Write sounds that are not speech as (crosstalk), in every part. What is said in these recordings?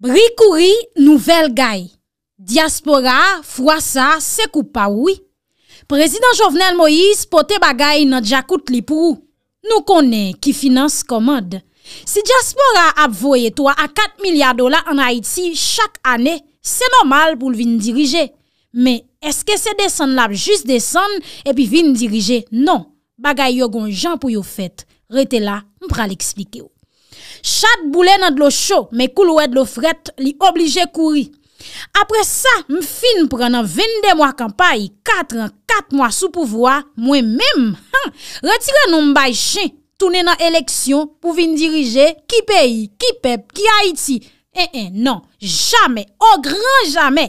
Bri kouri nouvel gay, diaspora, fwa sa, se koupa oui. Prezident Jovenel Moïse pote bagay nan Jakout Lipou, nou konen ki finance komod. Si diaspora ap voye to a 4 milyard dola an Haiti chak ane, se normal pou vin dirije. Me, eske se desen la ap jis desen epi vin dirije? Non. Bagay yo gon jan pou yo fet, rete la, mpra li eksplike ou. Chad boulè nan dlo chou, me koul wè dlo fret, li oblije kouri. Apre sa, m fin pran nan 22 mwa kampay, 4 an 4 mwa sou pouvwa, mwen menm. Retire nou m bay chen, tounen nan eleksyon pou vin dirije ki peyi, ki pep, ki haiti. Eh, eh, non, jamè, o gran jamè.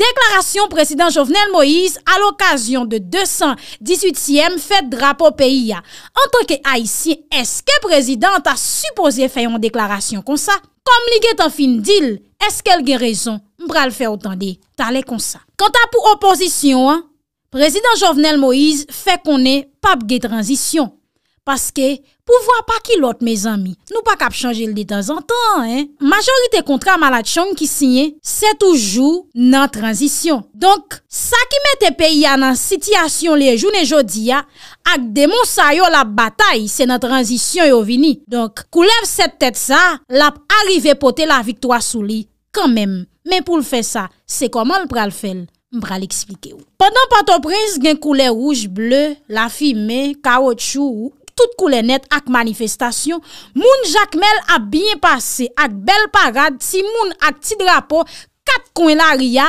Deklarasyon prezident Jovenel Moïse al okasyon de 218è fèd drapo PIA. En tanke Aïsien, eske prezident ta supposè fèyon deklarasyon kon sa? Kom li gè tan fin dil, eske l gè rezon mbral fè otan de talè kon sa? Kantan pou oposisyon, prezident Jovenel Moïse fè konè pap gè tranzisyon. Paske, Ou vwa pa ki lot, me zami? Nou pa kap chanje l de dan zan tan, eh. Majorite kontra malat chanj ki sinye, se toujou nan transisyon. Donk, sa ki mette pe ya nan sityasyon le jounen jodi ya, ak de monsa yo la batay, se nan transisyon yo vini. Donk, kou lev set tete sa, lap arrive pote la viktwa sou li, kanmem. Men pou l fe sa, se koman l pral fel, m pral explike ou. Pendan pato prez gen koule rouj, ble, lafime, kaotchou ou, Tout koule net ak manifestasyon, moun jakmel ap binye pase ak bel parad si moun ak ti drapo kat kwen la ria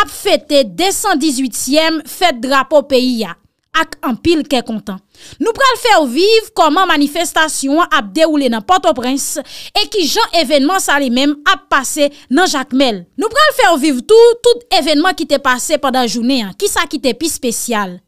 ap fete 218yem fete drapo peyi ya ak an pil ke kontan. Nou pral fer viv koman manifestasyon ap deroule nan Port-au-Prince e ki jan evenman sa li men ap pase nan jakmel. Nou pral fer viv tout, tout evenman ki te pase padan jounen, ki sa ki te pi spesyal.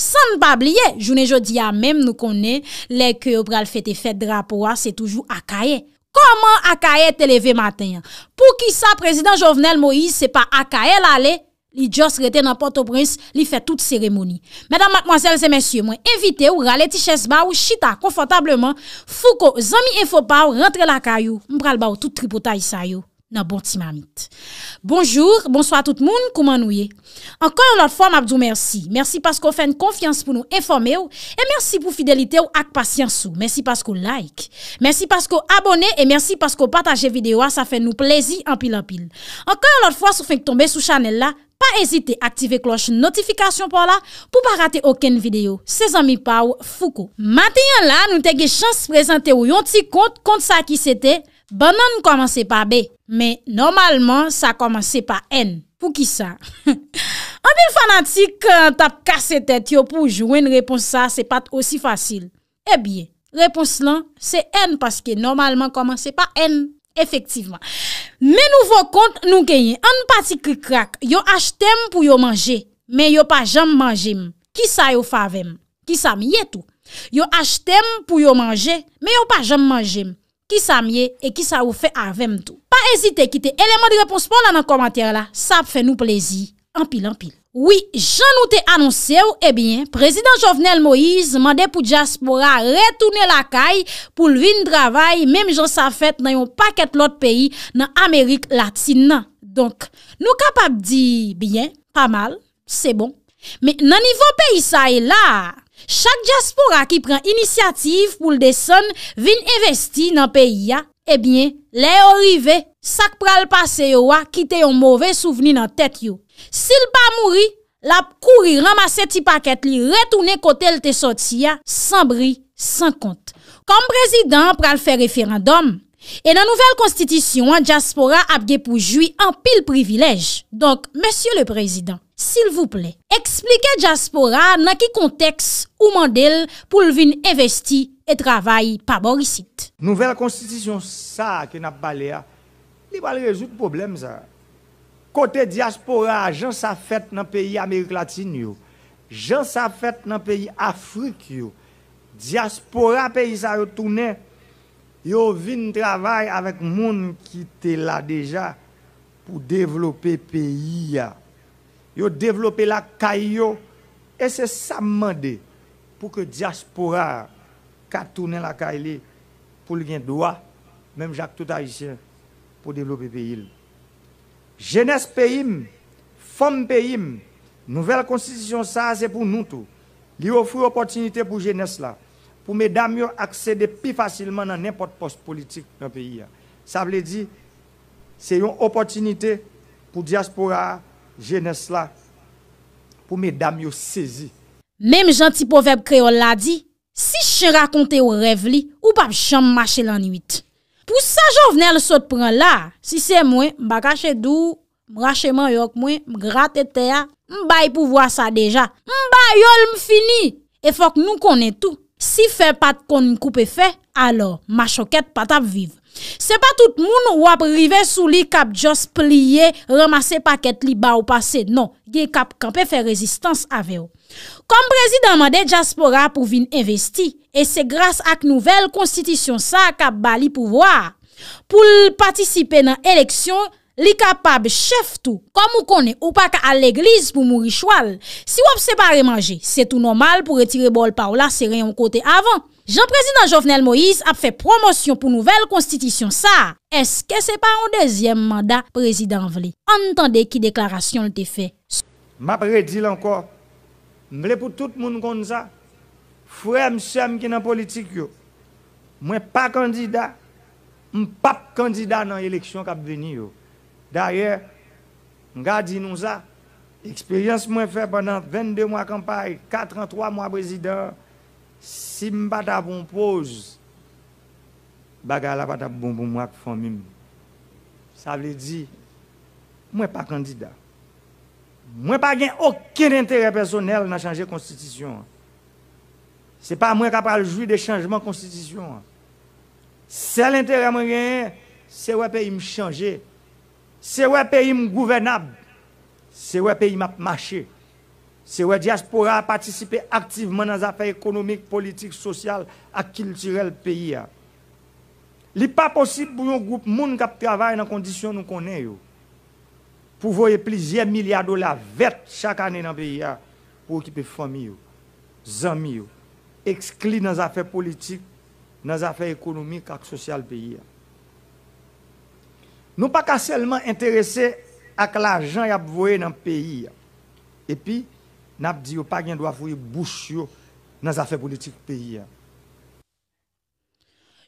San bab liye, jounen jodi ya mem nou konen, leke yo bral fete fete drapoa, se toujou akaye. Koman akaye te leve maten ya? Pou ki sa prezident Jovenel Moïse se pa akaye lale, li djos rete nan Port-au-Prince, li fete tout seremoni. Mèdam mat mwansèr se mèsyè, mwen evite ou rale ti chèz ba ou chita konfantableman, fou ko zami e fopaw rentre lakayou, mbral ba ou tout tripota isayou. Nan bon ti mamit. Bonjour, bonsoi a tout moun, kouman nou ye? Ankon yon lot fwa mabdou mersi. Mersi paskou fèn konfians pou nou informe ou. E mersi pou fidelite ou ak pasyans ou. Mersi paskou like. Mersi paskou abone e mersi paskou pataje videwa. Sa fè nou plezi anpil anpil. Ankon yon lot fwa sou fèn k tombe sou chanel la. Pa ezite aktive kloche notifikasyon pou la. Pou pa rate oken video. Se zanmi pa ou foukou. Matyen la nou te ge chans prezente ou yon ti kont kont sa ki sete. Banan komanse pa B, me normalman sa komanse pa N. Pou ki sa? (laughs) An vil fanatik eh, tap kase tet yo pou jwen repons sa se pat osi fasil. E eh bie, repons lan se N, paske normalman komanse pa N. Efektivman. Me nouvo kont nou genye. An pati krikrak, yo achtem pou yo manje, me yo pa jam manje m. Ki sa yo favem? Ki sa mi yetou? Yo achtem pou yo manje, me yo pa jam manje m. Ki sa miye e ki sa ou fe avèm tou. Pa ezite ki te eleman di reponspon la nan komantere la. Sa ap fè nou plezi. Anpil, anpil. Oui, jan nou te anonsè ou, ebyen, eh Prezident Jovenel Moïse mandè pou Diaspora retounè la kay pou lvin dravay, mèm jan sa fèt nan yon paket lot peyi nan Amerik Latina. Donk, nou kapap di, byen, pa mal, se bon. Me nan nivou peyi sa e la, Chak Jaspora ki pren inisiyatif pou l de son vin investi nan peyi ya, ebyen, le orive sak pral pase yo a kite yon mouve souveni nan tet yo. Sil pa mouri, lap kouri ramase ti paket li retoune kote l te soti ya, san bri, san kont. Kom prezident pral fe referendum. E nan nouvel konstitisyon, Diaspora apge pou jouy an pil privilej. Donk, monsie le prezident, sil vou ple, eksplike Diaspora nan ki konteks ou mandel pou lvin investi e travay paborisit. Nouvel konstitisyon sa ke nap bale a, li bale rezout problem za. Kote Diaspora jan sa fet nan peyi Amerik Latine yo, jan sa fet nan peyi Afrique yo, Diaspora peyi sa retoune yo. yo vin travail avec gens qui était là déjà pour développer pays yo développer la caillou et c'est ça mandé pour que diaspora ka la caille pour le droit même Jacques tout haïtien pour développer pays jeunesse pays femme pays nouvelle constitution ça c'est pour nous tout li offre opportunité pour jeunesse là pou mè dam yo akse de pi fasilman nan nèmpot post politik nan peyi ya. Sa vle di, se yon opotinite pou diaspora, jenès la, pou mè dam yo sezi. Mèm janti poveb kreol la di, si ch raconte ou rev li, ou pa bichan mache lan nuit. Pou sa jò vnen le sot pren la, si se mwen, mbakache dou, mbrache man yok mwen, mgrate teya, mbay pou vwa sa deja, mbayol mfini, e fok nou konen tou. Si fe pat kon koupe fe, alor, ma choket pat ap viv. Se pa tout moun wap rive sou li kap just pliye, ramase paket li ba ou pase, non, di kap kanpe fe rezistans ave yo. Kom prezidaman de diaspora pou vin investi, e se grase ak nouvel konstitisyon sa kap bali pou vwa. Pou l patisipe nan eleksyon, Li kapab chef tou, kom ou kone ou pa ka al eglise pou mouri chwal. Si wop se pare manje, se tou normal pou retire bol pa ou la seren yon kote avan. Jean-President Jovenel Moïse ap fe promosyon pou nouvel konstitisyon sa. Eske se pa ou dezyem mandat, Prezident Vli? Antande ki deklarasyon lte fe? Ma pre di lankor, mle pou tout moun kon za, fwe msem ki nan politik yo, mwen pa kandida, m pap kandida nan eleksyon kap veni yo. D'ailleurs, je dis nous expérience que fait pendant 22 mois de campagne, 43 mois président, si je ne bon pause, bagala la pas bon pour moi Ça veut dire moi pas candidat. Moi pas aucun intérêt personnel dans changer constitution. C'est pas moi qui parle jouer de changements constitution. c'est l'intérêt moi c'est ouais pays me changer Se wè pe im gouvenab, se wè pe im ap mache, se wè diaspora a patisipe aktiveman nan zafè ekonomik, politik, sosyal ak kiltirel peyi ya. Li pa posib pou yon goup moun kap travay nan kondisyon nou konen yo. Pou voye plizye milyar dola vet chak ane nan peyi ya pou okipe fami yo, zami yo, ekskli nan zafè politik, nan zafè ekonomik ak sosyal peyi ya. Nou pa ka selman interese ak la jan y ap voye nan peyi ya. Epi, nap diyo pa gen do a foye bouch yo nan zafè politik peyi ya.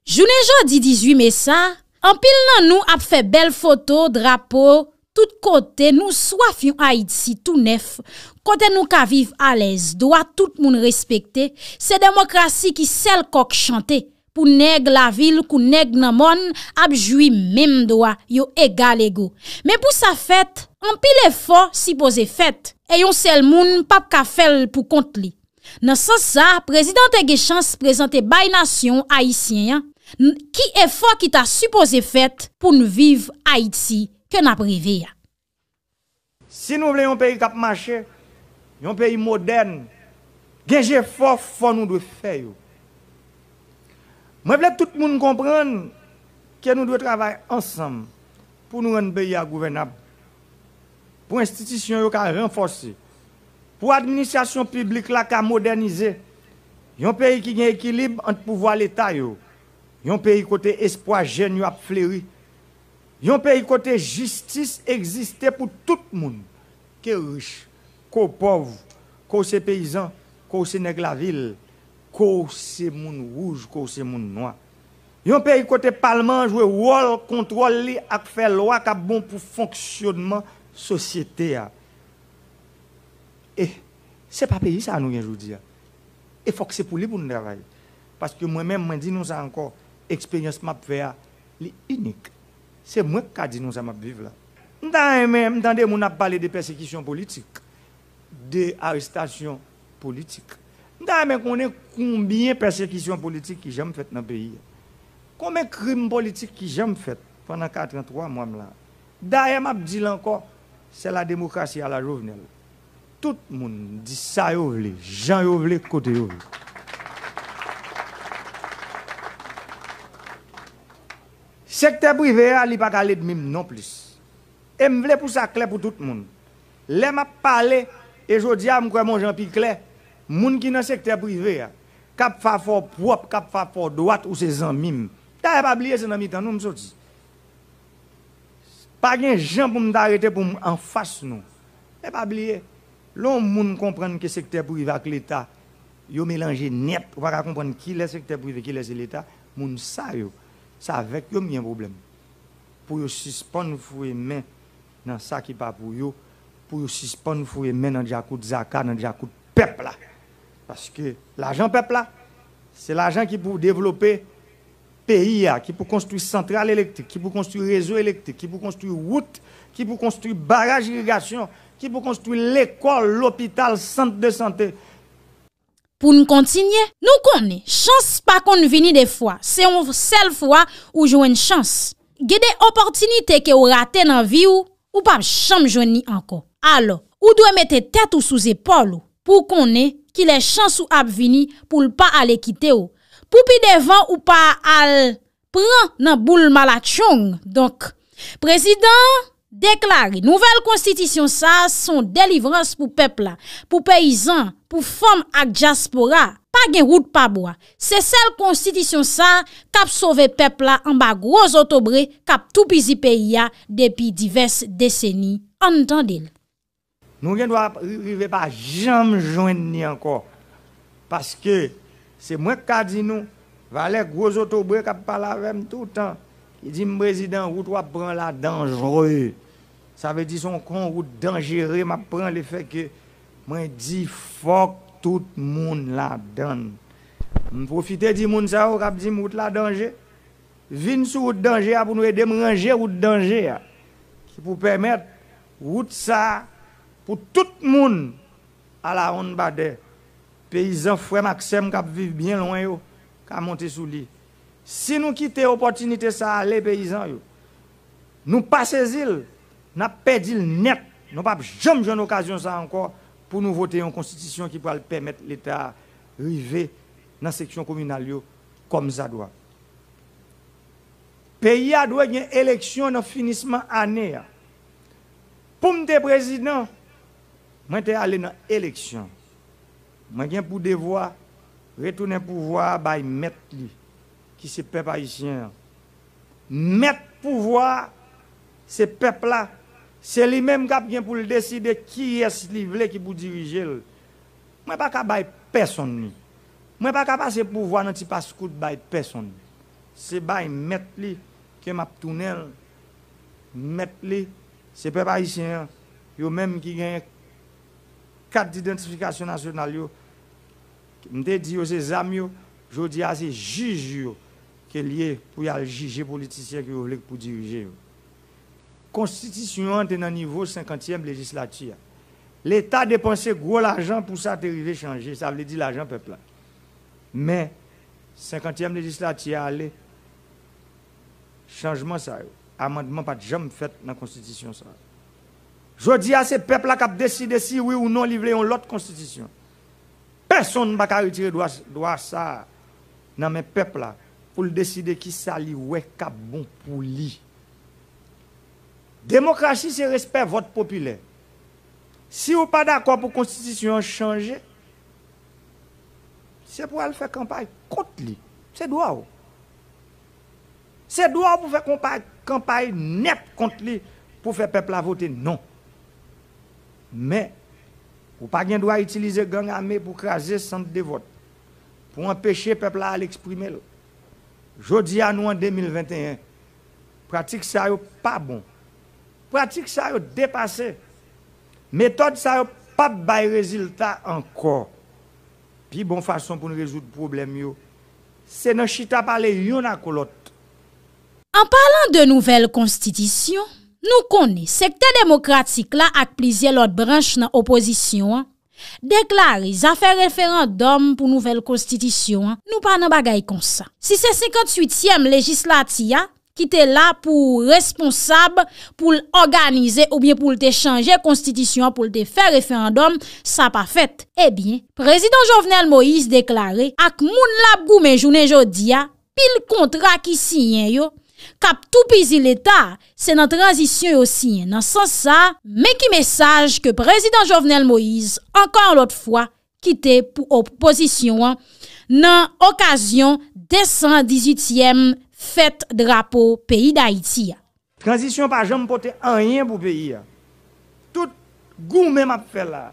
Jounen jodi 18 mesan, anpil nan nou ap fe bel foto, drapo, tout kote nou swaf yon haid si tout nef. Kote nou ka viv alez, do a tout moun respekte, se demokrasi ki sel kok chante. pou neg la vil kou neg nan mon abjwi mem doa yo egal ego. Men pou sa fèt, an pil e fò sipoze fèt, e yon sel moun pap ka fèl pou kont li. Nan san sa, prezident Egechans prezante baynasyon Haitien, ki e fò ki ta sipoze fèt pou nou viv Haiti ke nan privè ya. Si nou vle yon peyi kap mache, yon peyi modern, genje fò fon nou dwe fè yo. je veux que tout le monde comprenne que nous devons travailler ensemble pour nous rendre pays gouvernable, pour l'institution renforcées, pour l'administration publique la moderniser. Un pays qui a un équilibre entre pouvoir et l'État, un pays côté espoir jeune a fleuri, un pays côté justice existe pour tout le monde, qui est riche, qui est pauvre, qui est paysan, qui est la ville ko se monde rouge, ko se monde noir. Yon pays côté parlement joue rôle contrôle li ak fait loi qui bon pour fonctionnement société a. Et c'est pas pays ça nous vient aujourd'hui. Et faut que c'est pour lui pour nous travailler. Parce que moi-même je dis nous ça encore expérience m'a fait li unique. C'est moi qui dit nous ça m'a vivre là. Dans même m'tande moun a parlé de persécution politique, de arrestation politique. Da men konen koumbyen persekisyon politik ki jèm fèt nan peyi. Koumbyen krim politik ki jèm fèt fèndan 83 mwem la. Da men ap di lankò, se la demokrasi ala jòvnel. Tout moun di sa yòvle, jan yòvle, kote yòvle. Sekte pou yveye a li pak ale d'mim non plis. E mwen vle pou sa kle pou tout moun. Le men ap pale, e jò di a mwen kwe mwen jan pi kle, moun ki dans secteur privé cap fa fort propre cap fa fort droite ou ses amis t'as e pas oublié c'est dans nou temps nous gen pas pou m pour pou m en face nou t'as e pas oublié l'on moun comprendre que secteur privé avec l'état yo mélanger net ou va comprendre qui le secteur privé qui est l'état moun sa yo ça avec yo un problème pour yo suspendre fouer main dans ça qui pas pour yo pour yo suspendre fouer main dans jacout zaka dans jacout peuple là Paske l'ajan pepla, se l'ajan ki pou devlope PIA, ki pou konstrui sentral elektrik, ki pou konstrui rezo elektrik, ki pou konstrui wout, ki pou konstrui baraj ligasyon, ki pou konstrui l'ekol, l'opital, sent de sante. Pou nou kontinye, nou konne, chans pa kon vini defwa, se on sel fwa ou jwen chans. Gede oportinite ke ou rate nan vi ou, ou pa chan jwen ni anko. Alo, ou dwe mette tete ou sou zepolo pou konne ki le chans ou ap vini pou l pa al ekite ou. Pou pi devan ou pa al pran nan bou l malachong. Donk, prezident deklare nouvel konstitisyon sa son delivrans pou pepla, pou peyizan, pou fom ak jaspora, pa gen route pa boa. Se sel konstitisyon sa kap sove pepla an ba groz otobre kap tou pizi peya depi divers deseni an tan dil. Nous ne devons pas jamais joindre encore. Parce que c'est moi qui dis nous, valait gros autobré qui parle avec nous tout le temps. Il dit, président, vous va prendre la dangereux. Ça veut dire son con route dangereux, m'a prend le fait que moi dis « fuck tout le monde la donne. Profiter du monde ça qui dit route la danger. Vin sur route danger pour nous aider à ranger route danger pour permettre route ça pour tout le monde à la ronde Paysan frère Maxime qui vivent bien loin qui qui monter sous lit. Si nous quittons l'opportunité ça aller paysans Nous pas saisir, n'a perdu net. Nous pas jamais une occasion ça encore pour nous voter une constitution qui pourra permettre l'état arriver dans la section communale comme ça doit. Pays a doit une élection dans finissement année. Pour me président, Mwen te ale nan eleksyon. Mwen gen pou devwa retounen pouvwa bay met li ki se pep ayisyen. Met pouvwa se pep la. Se li menm kap gen pou li deside ki es li vle ki pou dirije. Mwen pa ka bay person li. Mwen pa ka pa se pouvwa nan ti paskout bay person li. Se bay met li ke map tunel. Met li se pep ayisyen. Yo menm ki gen konjou carte d'identification nationale Je dis à ces je yo jodi a c'est juges, qu'il pour y les politiciens qui pour diriger constitution est dans niveau 50e législature l'état dépensait gros l'argent pour ça arriver changer ça veut dire l'argent peuple mais 50e législature aller changement ça amendement pas de jamais fait dans la constitution ça je dis à ce peuple qui a décidé si oui ou non livrer une autre constitution. Personne ne va retirer droit, droit ça dans mes peuples là pour décider qui ça ou bon pour lui. Démocratie c'est respect vote populaire. Si vous n'êtes pas d'accord pour la constitution changer, c'est pour aller faire campagne contre lui. C'est droit. Oh. C'est droit pour faire campagne, campagne net contre lui pour faire peuple à voter non. Mais, vous n'avez pas utiliser d'utiliser gang armé pour craser centre de vote, pour empêcher le peuple à l'exprimer. Jeudi à nous en 2021, pratique ça n'est pas bon. Pratique ça est dépassé. Méthode ça n'est pas de résultat encore. Puis, bonne façon pour nous résoudre le problème, c'est de chita parler l'autre. En parlant de nouvelle constitution, Nou konè, sekte demokratik la ak plizye lòt branche nan opozisyon, deklare zafè referendum pou nouvel konstitisyon. Nou pa nan bagay kon sa. Si se 58e legislati ya ki te la pou responsab pou l'organize ou biye pou lte chanje konstitisyon pou lte fè referendum, sa pa fèt. Ebyen, eh prezident Jovenel Moïse deklare ak moun labgou menjounen jodi ya pil kontra ki sinyen yo, Kap tou pizi l'Etat, se nan transisyon yo sinye nan san sa, me ki mesaj ke prezident Jovenel Moïse, ankan l'ot fwa, kite pou oposisyon an, nan okasyon desan 18e fèt drapo peyi d'Haïti ya. Transisyon pa jèm pote an yèm pou peyi ya. Tout goumè map fè la.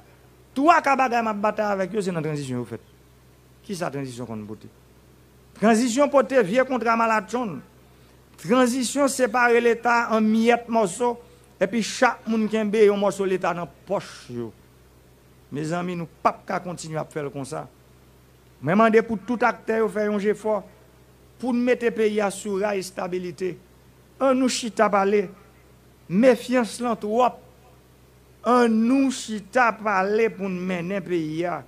Tou akabagè map bata avèk yo se nan transisyon yo fèt. Ki sa transisyon konn bote? Transisyon pote vie kontra malat chon nou. Transition séparer l'État en miettes morceaux et puis chaque monde qui a un morceau l'État dans la poche. Mes amis, nous pas continuer à faire comme ça. Même demande pour tout acteur faire un effort pour mettre le pays à sur la stabilité. Un nous chita parler, méfiance là Un nous chita parler pour mener le pays à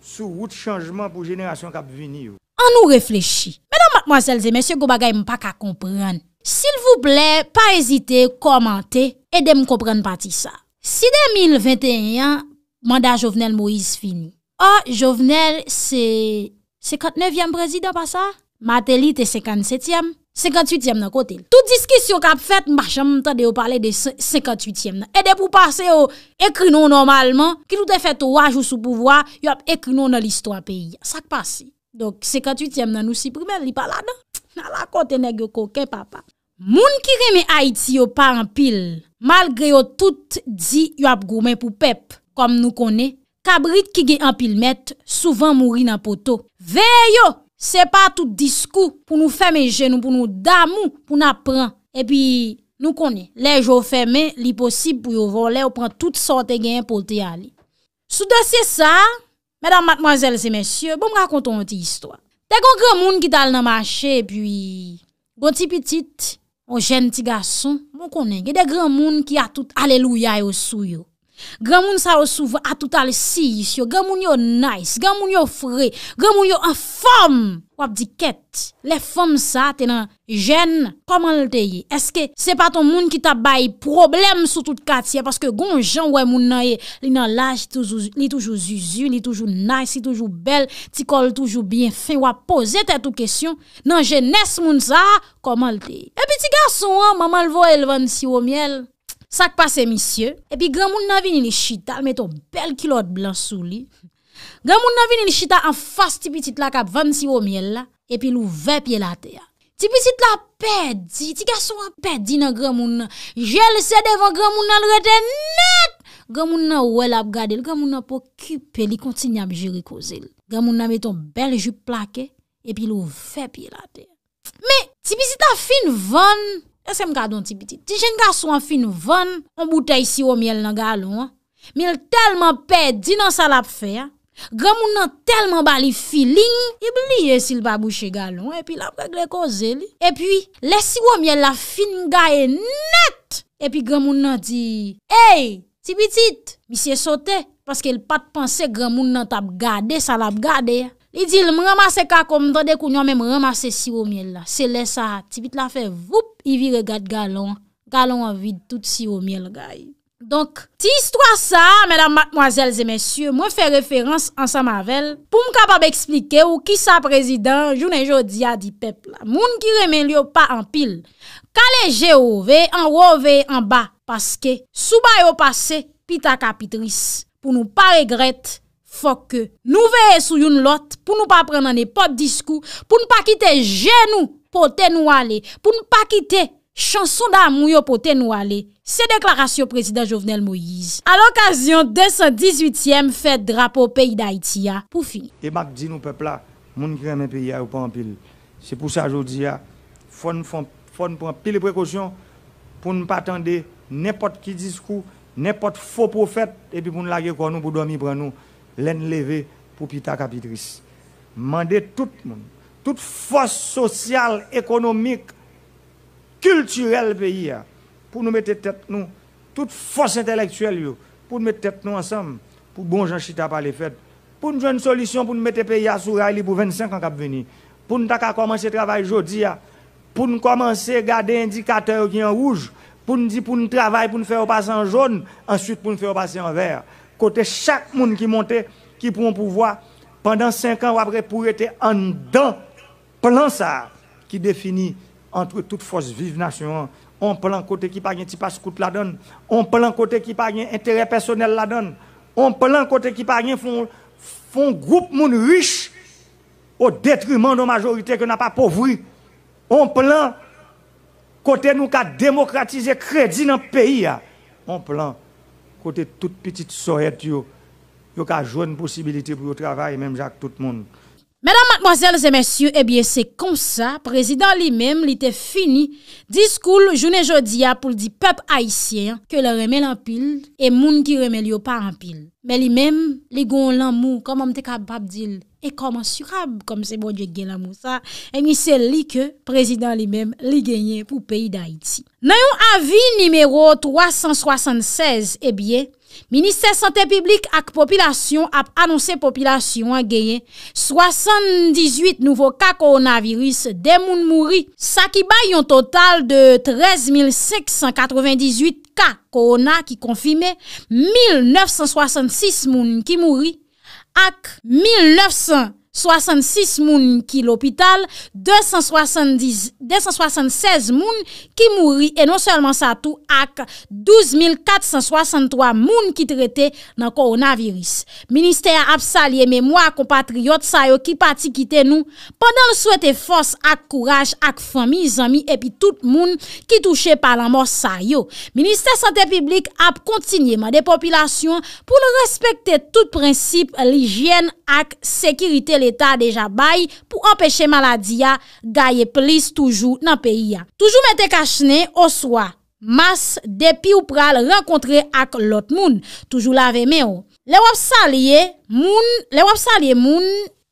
sur route changement pour génération qui va venir. An nou reflechi. Mè nan matman selze, mè sye go bagay m pa ka kompren. Sil vou blè, pa ezite, komante, edè m kompren pati sa. Si 2021, manda Jovenel Moïse fini. Ah, Jovenel se 59e brezida pa sa? Mateli te 57e, 58e nan kotel. Tout diskisyon kap fet, m bachan m tade yo pale de 58e nan. Edè pou pase yo, ekri nou normalman, ki nou te fet waj ou sou pouvoa, yo ap ekri nou nan l'histoire peyi. Sak pasi. Donk, 58è nan nou si primè, li pa la dan. Nan la kontè nek yo koken, papa. Moun ki reme Haiti yo pa anpil, malgre yo tout di yo ap gourmen pou pep, kom nou kone, kabrit ki gen anpil met, souvan mouri nan poto. Ve yo, se pa tout diskou, pou nou feme genou, pou nou damou, pou nou apren. E pi, nou kone, lej yo feme, li posib pou yo vole, yo pren tout sante genyen pou te yali. Soudan se sa, Madame, mademoiselle et messieurs, bon racontons un petit histoire. Dès qu'on gre moun ki tal nan machè, bioui, gonti pitit, ou jen ti gasson, moun konengi, dès gre moun ki a tout aleluya yo sou yo, gen moun sa yo souve atoutal si, gen moun yo nice, gen moun yo fre, gen moun yo en fom, wap di ket, le fom sa te nan jen, koman lte ye, eske se pa ton moun ki ta bayi problem sou tout katye, paske gon jen wè moun na ye, li nan laj, ni toujou zuzu, ni toujou nice, ni toujou bel, ti kol toujou bien fe, wap pose te tou kesyon, nan jen nes moun sa, koman lte ye. E pi ti gaso an, maman lvo elvan si wom yel. Sak pase misye, epi gwa moun nan vini li chita, l meton bel kilot blan sou li. Gwa moun nan vini li chita an fas tipi tit la kap 26 omye la, epi lou ve pye la te ya. Tipi tit la pedi, ti gwa sou a pedi nan gwa moun nan. Jel se devan gwa moun nan rete net. Gwa moun nan wè lap gade, gwa moun nan pokype li konti nyan bi jiri koze li. Gwa moun nan meton bel jup plake, epi lou ve pye la te ya. Me, tipi si ta fin van... E se m ka don ti bitit. Ti jen ka sou an fin van, an boutei siwom yel nan galon, mi l telman pe di nan salap fe, gwa moun nan telman ba li filin, i blye si l babouche galon, e pi la vwek le koze li. E pi, le siwom yel la fin nga e net, e pi gwa moun nan di, hey, ti bitit, mi se sote, paske l pat pense gwa moun nan tap gade, salap gade. Li di l m ramase ka kom, m tade kou nyon me m ramase siwom yel la, se le sa, ti bit la fe vup, Ivi regat galon, galon an vide tout si o miel gay. Donk, ti istwa sa, medan matmoazelze mensyo, mwen fe referans ansa mavel, pou m kapab eksplike ou ki sa prezident jounen jodi ya di pep la. Moun ki remen liyo pa an pil. Kale jeo ve, an ro ve, an ba, paske. Sou bayo pase, pi ta kapitris. Pou nou pa regret, fok ke. Nou ve e sou yon lot, pou nou pa pren an epot diskou, pou nou pa kite genou. pou te nou ale, pou nou pa kite chansou da mou yo pou te nou ale, se deklarasyon prezident Jovenel Moïse. A l'okasyon 218e fèd drap ou peyi d'Haïti ya, pou fin. E bak di nou pepla, moun kremen peyi ya ou pa anpil. Se pou sa joudi ya, fon pou anpil prekosyon, pou nou pa tende, nepot ki dizkou, nepot fo pou fèt, e pi pou nou lage konou pou domi pranou, lèn leve pou pi ta kapitris. Mande tout moun. toute force sociale, économique, culturelle pays, hein, pour nous mettre tête nous, toute force intellectuelle, pour nous mettre tête nous ensemble, pour bon Jean Chita par les fêtes, pour nous donner une solution, pour nous mettre pays à sous pour 25 ans à venir, pour nous commencer le travail aujourd'hui, hein. pour nous commencer à garder indicateur qui est en rouge, pour nous dire pour nous travailler, pour nous faire passer en jaune, ensuite pour nous faire passer en vert. Côté chaque monde qui montait, qui prend pouvoir, pendant 5 ans, ou après pour être en dedans plan ça qui définit entre toutes forces vive nation, on plan côté qui pas qui passe coûte la donne, on plan côté qui pas un intérêt personnel la donne, on plan côté qui pas font font groupe monde riche au détriment de la majorité que n'a pas pauvres, On plan côté nous qu'à démocratiser crédit dans le pays On plan côté toute petite soeur yo yo ka une possibilité pour le travail même Jacques tout le monde. Madame, mademoiselles et messieurs, eh bien, c'est comme ça, président lui-même, il était fini, dit school, je ne j'en dis pas, pour le peuple haïtien, que le remèl en pile, et monde qui remèl yo pas en pile. Mais lui-même, il y a eu l'amour, comme on peut le dire, et comme on se croit, comme c'est bon Dieu, il y a eu l'amour, ça. Et eh bien, c'est lui que, président lui-même, il a gagné pour le pays d'Haïti. N'ayons avis numéro 376, eh bien... Ministèr Santè Piblik ak Popilasyon ap anonsè Popilasyon a geyen 78 nouvo ka koronavirus den moun mouri. Sa ki bay yon total de 13,598 ka korona ki konfime, 1966 moun ki mouri ak 1900. 66 moun ki l'opital 276 moun ki mouri E non selman sa tou ak 12.463 moun ki trete nan koronavirus Ministè ap salye memwa Konpatriot sa yo ki pati kite nou Pendan l souete fos ak kouraj Ak fami, zami epi tout moun Ki touche pa la mor sa yo Ministè sante publik ap kontinye Ma de populasyon pou l respecte Tout prinsip ligyen ak sekiritè l'Etat deja bay pou empèche maladiya gaye plis toujou nan peyi ya. Toujou mète kachne oswa, mas depi ou pral renkontre ak lot moun, toujou la veme yo. Le wap salye moun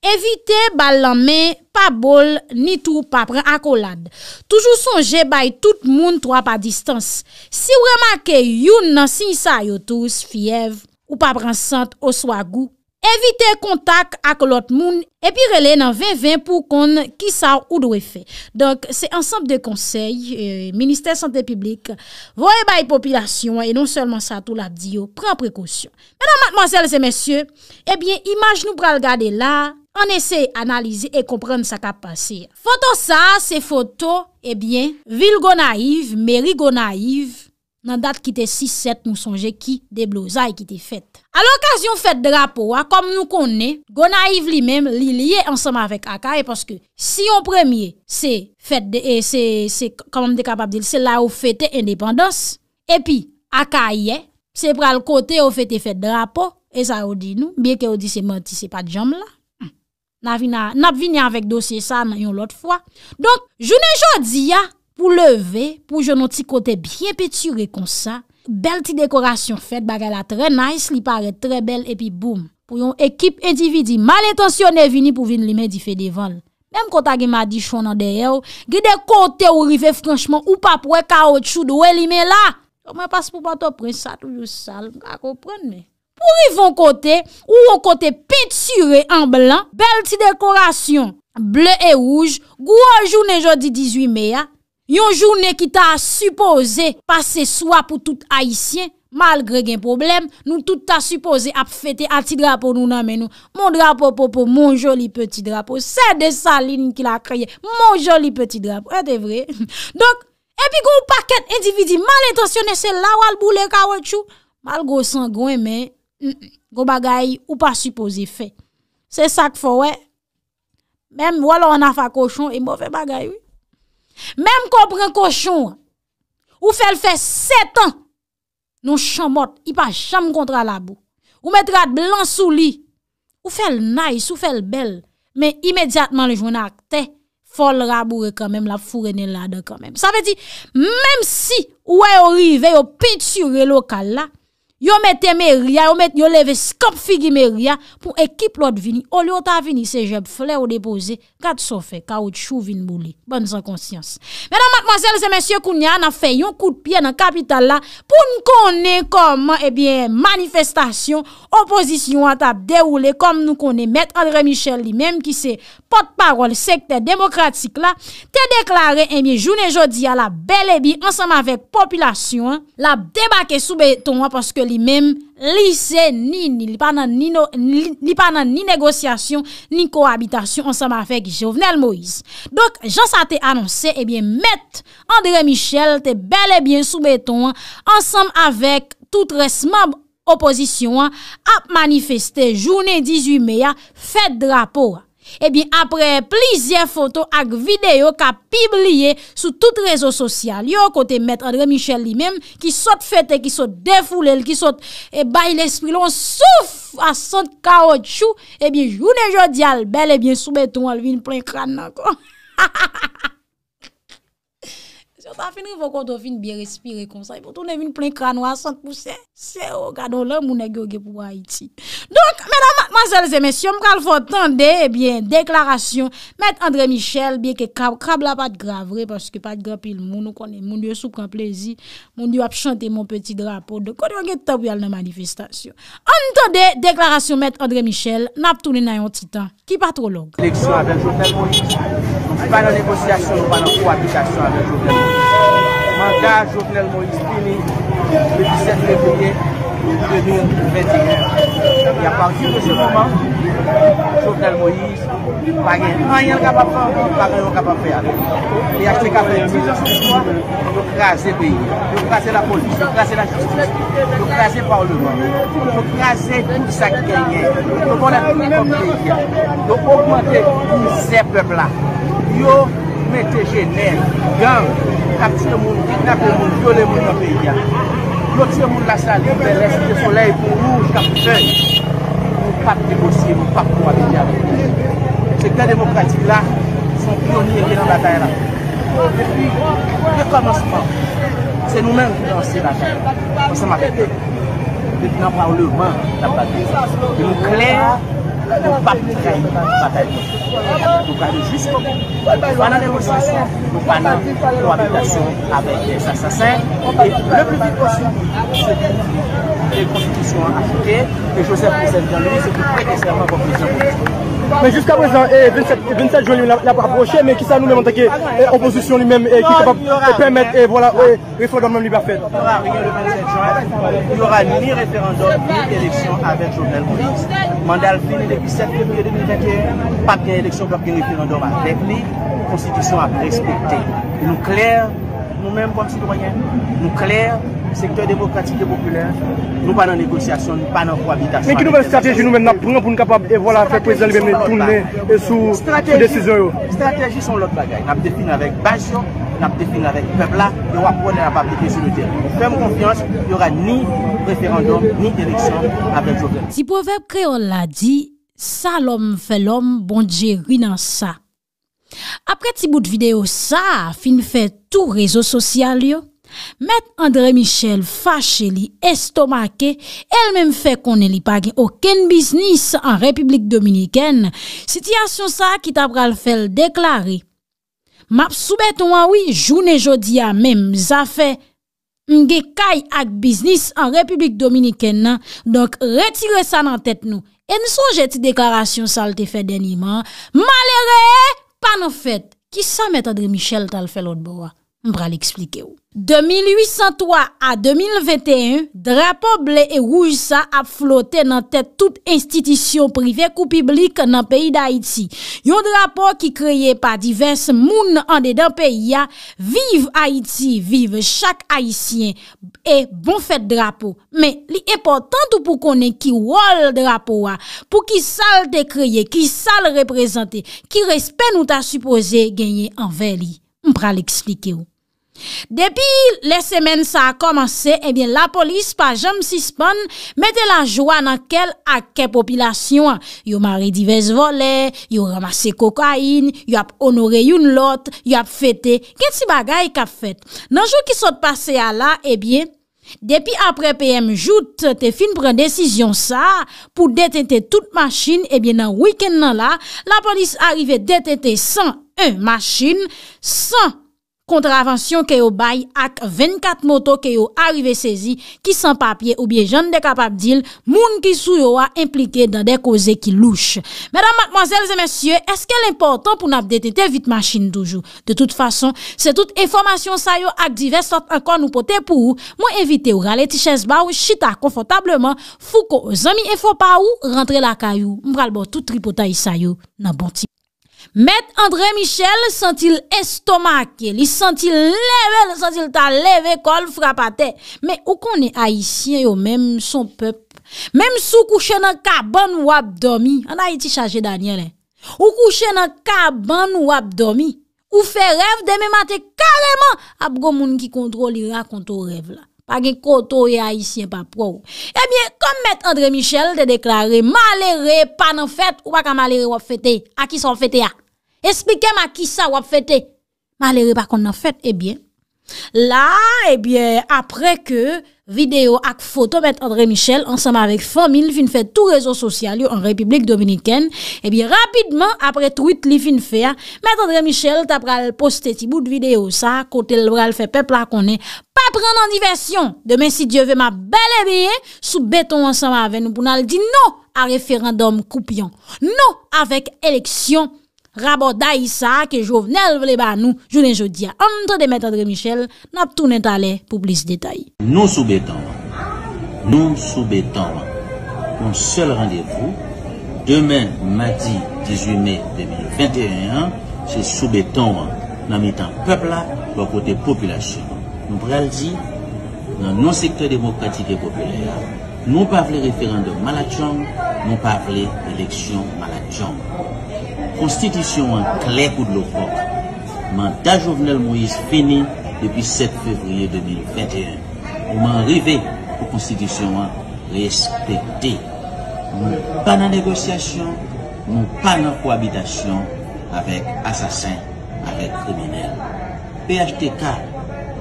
evite balanme pa bol ni tou papre ak olad. Toujou sonje bay tout moun twa pa distans. Si ou remake youn nan sin sa yo tous fiev ou paprensant oswa gou, Evite kontak ak lot moun, epi rele nan 20-20 pou kon ki sa ou dwe fe. Donk, se ansanp de konsey, e, minister sante publik, voye bay popilasyon, e non selman sa tout la diyo, pren prekousyon. Menan matmazel se mesye, ebyen, eh imaj nou pral gade la, an ese analize e kompran sa kap pase. Foto sa, se foto, ebyen, eh vil go naiv, meri go naiv, nan dat ki te 6-7 nou sonje ki de blozay ki te fet. A l'okasyon fet drapo wa, kom nou konen, gona yiv li men, li liye ansama vek akaye, poske si yon premye, se fet de, e se, se, kom an de kapab dil, se la ou fete independens, e pi, akaye, se pral kote ou fete fet drapo, e sa ou di nou, biye ke ou di se mati, se pa djam la. Hmm. Na vina, nap vini anvek dosye sa, nan yon lot fwa. Donk, jounen jodi ya, a, pou leve, pou jenon ti kote biye peture kon sa, bel ti dekorasyon fet bagala tre nice, li pare tre bel epi boum. Pou yon ekip endividi malintensyon ne vini pou vin li men di fe de vol. Nem kota ge ma di chon nan deye ou, ge de kote ou rive franchman ou pa pou e kao chou do e li men la. Koman pas pou pa to pren sa toujou sal, akopren me. Pou rive yon kote, ou yon kote peture en blan, bel ti dekorasyon ble e rouge, gou anjou ne jodi 18 mea, Yon jounè ki ta a suppose pase soua pou tout aisyen, mal gre gen problem, nou tout ta suppose ap fete an ti drapo nou nan men nou. Mon drapo popo, mon joli peti drapo. Se de sa lini ki la kreye, mon joli peti drapo. E te vre. Dok, epi go ou paket endividi malintensione se la wal boule kawè chou, mal gosan gwen men, go bagay ou pa suppose fè. Se sak fò wè, mèm walo an a fa koshon e mò fè bagay wè. Mem kon pren koshon, ou fèl fè 7 an, nou chan mot, i pa chan kontra la bou. Ou met rad blan sou li, ou fèl nice, ou fèl bel, men imediatman le joun akte, fol rabou re kamem, la fure ne lade kamem. Sa fè di, mem si ou e orive, ou piti ou re lo kal la, yo mette mè ria, yo leve skop figi mè ria pou ekip lòt vini ol yo eh ta vini se jeb flè ou depoze kat sofe, kaout chouvin mouni ban zan konsyans mè nan matmazel se mè sè kounia nan fè yon kout pye nan kapital la pou nou konen koman ebyen manifestasyon opozisyon an tap deroule kom nou konen met Andre Michel li mèm ki se pot parol sekte demokratik la te deklare ebyen jounen jodi a la bel ebi ansam avèk populasyon la debake soube ton wap aske Li mèm lise, li pa nan ni negosyasyon, ni koabitasyon ansanman fek Jovenel Moïse. Dok, jansan te anonsè, ebyen met André Michel te belè e byen soubeton ansanman fek tout resmanb oposisyon ap manifestè jounè 18 meya, fek drapo a. Ebyen eh apre plizye foto ak videyo ka pibliye sou tout rezo sosyal yo kote met Andre Michel li menm ki sot fete, ki sot defoule, ki sot ebay eh, l'esprilon souf asot kaotchou ebyen eh jounen jodi albel ebyen soubeton alvin plen kran (laughs) nan kon. A finri vò kontofin bi respire konsay Vò toune vin plen krano a 100% Se o oh, gado lè mounè ge ouge pou wa iti Donk mena mansel zemes Yon mkal fò tonde eh Deklarasyon mèd André Michel Biè ke krab la pat gra vre Paske pat gra pil moun Moun di yo soukran plezi Moun di yo ap chante moun peti drap Moun di yo ap chante moun peti drap Moun di yo ap chante moun peti drap Moun di yo ap chante moun peti drap Manda Jovenel Moïse Pini Le 17 Leveillé 2021 Y a partit Monsepouman Jovenel Moïse Paré Paré yon kapapè Y a kse kapè di Yo krasè beyi Yo krasè la polis, yo krasè la justis Yo krasè parlement Yo krasè yon sakkenye Yo krasè yon komplej Yo krasè yon zèpebla Yo mète jenè Ganj Mwen kapte yon moun, diknape yon moun, yole moun yon peyya. Mwen kapte yon moun, la sali mwen, leste yon soley moun, yon kapte yon moun. Mwen pak de gosi, mwen pak moun a peyya. Seke demokratik la, se piyonye yon batay la. E pi, pe koman seman, se nou men yon seman. Mwen seman apete, de piyan pa ouli yon moun, la batay la. De moun kley la. Ou pa trem, pa trem. Ou pale jispo bon. Ou pa nan devosye, ou pa nan lou habitasyon, avek des asasen. Et le plus vite possible, se pou pou, de konstitusyon a foké, et josep vous est bienvenu, se pou pou et se fok pou fosye mouni. Mais jusqu'à présent, 27 eh, juan, il n'a pas approché, mais qui s'anou l'aiment à qu'il y ait eh, opposition lui-même et qu'il peut permettre, et eh, voilà, et il faut dans le même livre à faire. Il n'y aura rien le 27 juan, il n'y aura ni référendum, ni élection avec Jovenel Moïse. Mandal finit le 17 juan 2021, paquet élection d'Orguerie-Félandon a dépli, constitution a pré-expecté. Il nous claire, Nou mèm pwansi doyen, nou klèr, sektèr dèvokatikè populèr, nou pa nan negosyasyon, nou pa nan kwa vitasyon. Mèk nou mèm strategi nou mèm nap proun pou nou kapab e vò la fèk pwèzèl vèmè tout lè, e sou de 6 euro. Strategi son lòt bagay, nap defin avèk bagay, nap defin avèk pèbla, yò wap wèl nè ap ap de kèzou nou dè. Fèm konfians, yò wè ni prèferandom, ni direksyon, ap fèm chokèm. Si pou fèm kreol la di, sa lòm fè lòm, bon djè rinan sa. apre ti bout videyo sa, fin fe tout rezo sosyal yo, met Andre Michel fache li estomake, el men fe kon ne li pagi oken biznis an Republik Dominiken, siti asyon sa ki ta pral fel deklari, map soubeton wawi, joun e jodia men mza fe, mge kay ak biznis an Republik Dominiken nan, donk retire sa nan tet nou, en sou jeti deklarasyon sal te fe deni man, malere e, Pan ofet, ki sa met Adre Michel tal felot bo wak? Mbra li eksplike ou. De 1803 a 2021, drapo ble e rouj sa ap flote nan tet tout institisyon privek ou piblik nan peyi da Haiti. Yon drapo ki kreye pa divers moun an de dan peyi ya, vive Haiti, vive chak Haitien, e bon fet drapo. Men li epotant ou pou konen ki wol drapo wa, pou ki sal de kreye, ki sal represente, ki respen ou ta supose genye an ve li. Mbra li eksplike ou. Depi le semen sa a komanse, ebyen eh la polis pa jom sispon mette la jwa nan kel akke popilasyon. Yo mare diverse vole, yo ramase kokain, yo ap onore yon lot, yo ap fete, ket si bagay kap fete. Nanjou ki sot pase a la, ebyen, eh depi apre PM jout, te fin pren desisyon sa pou detente tout machin, ebyen eh nan wiken nan la, la polis arive detente san e machin, san e machin. kontravensyon ke yo bay ak 24 moto ke yo arive sezi ki san papye ou bie jan de kapap dil moun ki sou yo a implike dan de koze ki louche. Mèdam, mademoiselles et messieurs, eske l'important pou n'abdete te vit machine doujou? De tout façon, se tout information sayo ak divers sort akon nou pote pou ou, mwen evite ou rale tichèz ba ou chita konfotableman, fou ko o zami e fò pa ou rentre la kayou. Mbralbo tout ripota yisayo nan bonti. Met Andre Michel sentil estomake, li sentil leve, li sentil ta leve kol frapate. Me ou konen haisyen yo menm son pep, menm sou kouche nan kaban wap domi, anay ti chaje Danielen. Eh. Ou kouche nan kaban wap domi, ou fe rev de me mate kareman ap gomoun ki kontro li rakonto rev la. pas gen koto et haïtien pas pro. Eh bien, comme M. André Michel te déclaré malheureux pas nan fête ou pas ka malheureux ou fêter. À qui sont fêter a? Expliquez-moi qui ça ou fêter. Malheureux pas qu'on nan fête eh bien. Là, eh bien, après que Video ak foto met Andre Michel ansama vek famil fin fe tout rezo sosyal yo an Republik Dominikèn. Ebi rapidman apre truit li fin fe, met Andre Michel ta pral poste ti bout video sa, kote l pral fe pepla konen, pa pran nan diversyon. Demen si Diyo ve ma bel e beye, sou beton ansama ve nou pou nan li di nou a referendum koupyon. Nou avek eleksyon. rabo da isa ke jo vnel vle ba nou jounen jodia. Antre demet Andre Michel, nap tou net ale pou plis detay. Nou soubetan wan. Nou soubetan wan. Mon sel randevou, demen, madi 18 me, 2021, se soubetan wan nan mitan pepla bo kote populasyon. Nou brel di, nan nou sektor demokratik e populer, nou pa vle referan de Malachan, nou pa vle eleksyon Malachan. konstitisyon an kle kou de l'Europe, man da Jovenel Moïse fini depi 7 februye 2021. Ou man rive ou konstitisyon an respete. Moun pa nan negosyasyon, moun pa nan kou habidasyon avek asasen, avek krimenel. PHTK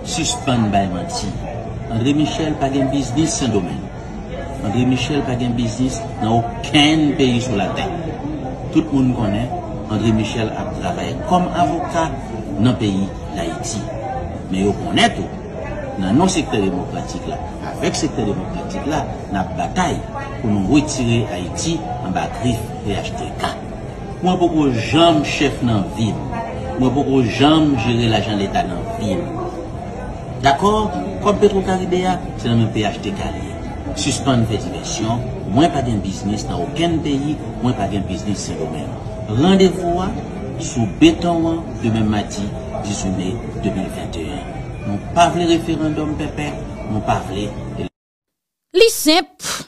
suspane bayman ti. André Michel pa gen biznis san domen. André Michel pa gen biznis nan ouken peyi sou laten. Tout moun konen André Michel ap travaye kom avoka nan peyi l'Haïti. Me yo kon neto, nan nou sekte demokratik la, avek sekte demokratik la, nan batay pou moun wè tire Haïti an batrif PHTK. Mwen pou kou jom chef nan vim. Mwen pou kou jom jere l'ajan l'Etat nan vim. D'akor, kom Petro Karibéa, se nan mwen PHTK li. Suspande vèzivasyon, mwen pa gen bisnis nan oken peyi, mwen pa gen bisnis se lo mèman. Rendevouwa sou Betonwa de Memmati di soume 2021. Moun pavle referendum pepe, moun pavle... Lise, pfff,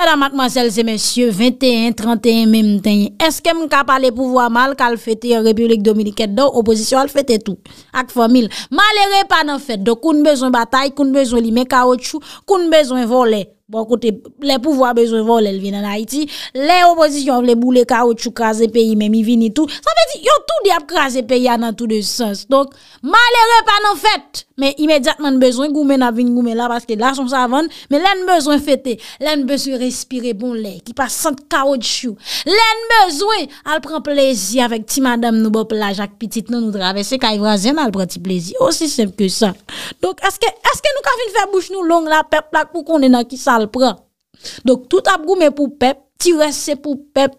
mèdam akmansel zè mèsyè, 21-31 memmèdenye, eske mn ka pale pouvo a mal ka l fète yon republik Dominiket do, oposisyon al fète tou. Ak fò mil, mal e repan an fète do, koun bezon batay, koun bezon li men ka otchou, koun bezon volè. Bon kote, le pou vwa bezwen vol, el vin nan Haiti, le obozisyon vle bou le kaoutchou kaze peyi, men mi vin itou, sa ve di, yo tout di ap kaze peyi anan tout de sens. Donk, ma le repan an fèt, men imediatman bezwen goumen ap vin goumen la, paske la son savan, men len bezwen fètè, len bezwen respire bon lè, ki pa sent kaoutchou, len bezwen al pren plezi avèk ti madam nou bo plaj ak pitit nan nou drave, se ka y vwa zyen al pren ti plezi, osi sem ke sa. Donk, eske nou ka fin fè bouch nou long la, pep plak pou konde nan ki sal, Donc tout a goumé pour pep, tirer c'est pour pep.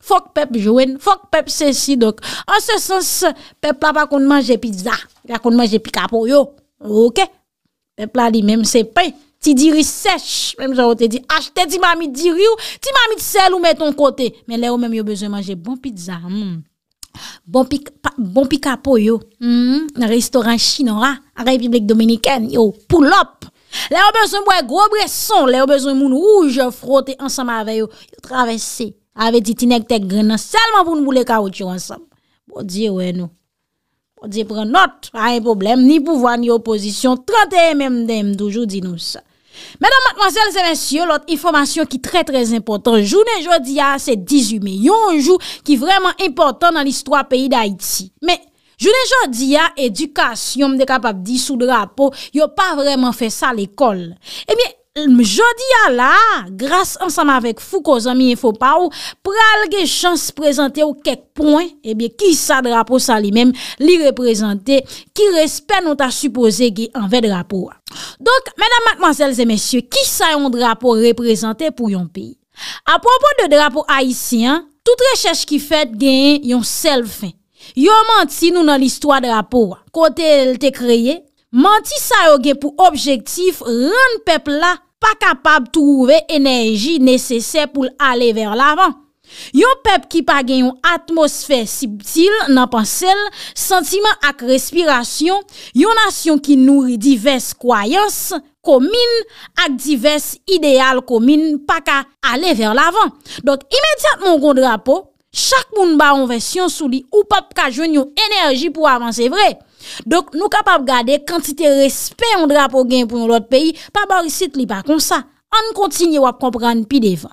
Faut pep joue, faut que pep ceci donc en ce sens pep là pas qu'on mange pizza, là qu'on mange pour yo. OK. Pep là dit même c'est pain. Ti diri sèche, même j'en te dit, achetez ti mami diri ou, ti mami sel ou met ton côté. Mais là, même yo besoin manger bon pizza. Hmm. Bon, pic, bon picapo yo. Mm. Restaurant chinois, République Dominicaine, yo, pull up. Lè ou bezon mwen gro breson, lè ou bezon moun rouge frote ansam ave yo, yo travesse, ave di tinek tek grenan, selman pou nou mou le kaoutyo ansam. Bo di ou en nou? Bo di pren not, a yon problem, ni pouvan, ni oposisyon, 31 mdm, toujou di nou sa. Mèdam matmansel, se mèsyon, lot informasyon ki trè trè impotant, jounen jodi a, se 18 mè, yon jou ki vreman impotant nan l'histoire peyi d'Haïti. Mè! Jounen jodi ya, edukasyon eh m de kapap di sou drapo, yo pa vreman fe sa l'ekol. Ebyen, jodi ya la, grase ansanm avek fou kozan mi enfo pa ou, pral ge chans prezante ou kek pon, ebyen, eh ki sa drapo sa li menm li reprezante, ki respen nou ta supose ge anve drapo a. Donk, menan matmanselz e mensyo, ki sa yon drapo reprezante pou yon pi? A propon de drapo haisyen, tout rechèche ki fet gen yon sel fin. Yo manti nou nan l'istwa drapo, kote el te kreye, manti sa yo gen pou objektif ran pep la pa kapab touve enerji nesesè pou alè ver lavan. Yo pep ki pa gen yon atmosfè siptil nan pansel, sentimen ak respirasyon, yo nasyon ki nouri divers kwayans komin ak divers ideal komin pa ka alè ver lavan. Donk imediat moun kon drapo, Chak moun ba anvesyon sou li ou pap kajwen yon enerji pou avanse vre. Dok nou kapap gade kantite respen yon drapo gen pou yon lot peyi pa barisit li pa kon sa. An kontinye wap kompran pi devan.